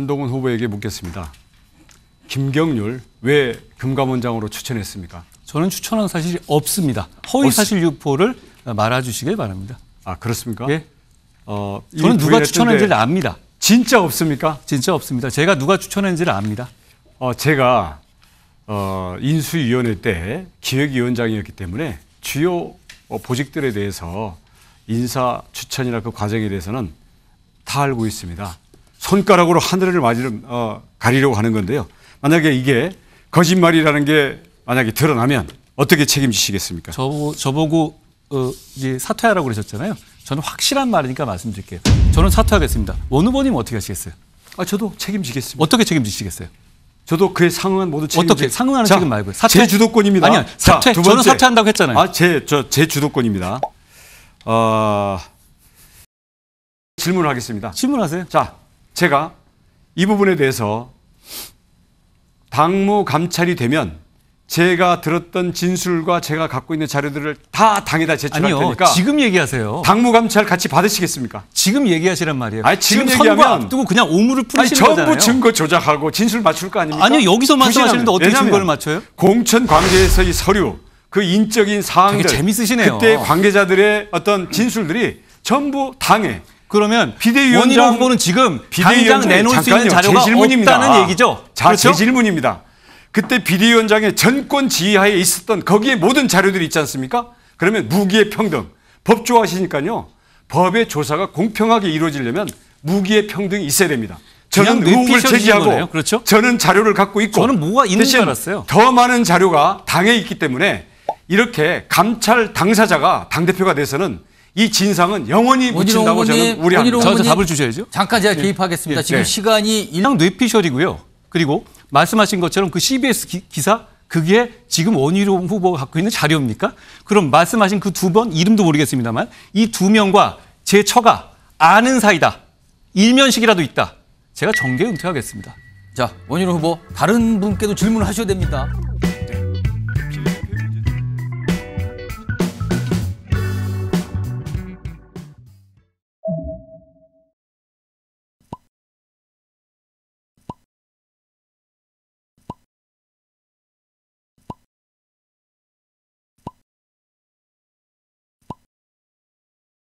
한동훈 후보에게 묻겠습니다. 김경률 왜 금감원장으로 추천했습니까? 저는 추천한 사실이 없습니다. 허위 사실 유포를 말아주시길 바랍니다. 아 그렇습니까? 예. 어, 저는 누가 추천했는지를 압니다. 진짜 없습니까? 진짜 없습니다. 제가 누가 추천했는지를 압니다. 어, 제가 어, 인수위원회 때 기획위원장이었기 때문에 주요 뭐 보직들에 대해서 인사 추천이나 그 과정에 대해서는 다 알고 있습니다. 손가락으로 하늘을 마지를, 어, 가리려고 하는 건데요. 만약에 이게 거짓말이라는 게 만약에 드러나면 어떻게 책임지시겠습니까? 저, 저보고 어, 이제 사퇴하라고 그러셨잖아요. 저는 확실한 말이니까 말씀드릴게요. 저는 사퇴하겠습니다. 원 후보님 어떻게 하시겠어요? 아, 저도 책임지겠습니다. 어떻게 책임지시겠어요? 저도 그에 상응한 모두 책임 어떻게 상응하는 책임 말고요. 사퇴. 제 주도권입니다. 아니요. 사퇴. 자, 저는 사퇴한다고 했잖아요. 아, 제저 제 주도권입니다. 어... 질문하겠습니다. 질문하세요. 자, 제가 이 부분에 대해서 당무 감찰이 되면 제가 들었던 진술과 제가 갖고 있는 자료들을 다 당에다 제출할 아니요, 테니까 지금 얘기하세요. 당무 감찰 같이 받으시겠습니까? 지금 얘기하시란 말이에요. 아니, 지금, 지금 얘기하면, 앞두고 그냥 오물을 푸시는 거잖아요. 전부 증거 조작하고 진술 맞출 거 아닙니까? 아니요 여기서 말하시는데 어떻게 증거를 맞춰요? 공천 관계에서 이 서류 그 인적인 사항들 재밌으시네요. 그때 관계자들의 어떤 진술들이 전부 당에 그러면 비대위원장 원희 후보는 지금 비대위원장 내놓을 수 있는 자료가 질문입니다. 없다는 얘기죠. 자, 그렇죠? 제 질문입니다. 그때 비대위원장의 전권 지휘하에 있었던 거기에 모든 자료들이 있지 않습니까? 그러면 무기의 평등, 법 좋아하시니까요. 법의 조사가 공평하게 이루어지려면 무기의 평등이 있어야 됩니다. 저는 의혹을 제기하고 그렇죠? 저는 자료를 갖고 있고 저는 뭐가 있는 줄 알았어요. 더 많은 자료가 당에 있기 때문에 이렇게 감찰 당사자가 당대표가 돼서는 이 진상은 영원히 묻힌다고 저는 우려합 저한테 답을 주셔야죠. 잠깐 제가 예. 개입하겠습니다. 예, 지금 네. 시간이 일당 뇌피셜이고요. 그리고 말씀하신 것처럼 그 CBS 기, 사 그게 지금 원희룡 후보가 갖고 있는 자료입니까? 그럼 말씀하신 그 두 번 이름도 모르겠습니다만 이 두 명과 제 처가 아는 사이다. 일면식이라도 있다. 제가 정계 은퇴하겠습니다. 자, 원희룡 후보 다른 분께도 질문을 하셔야 됩니다.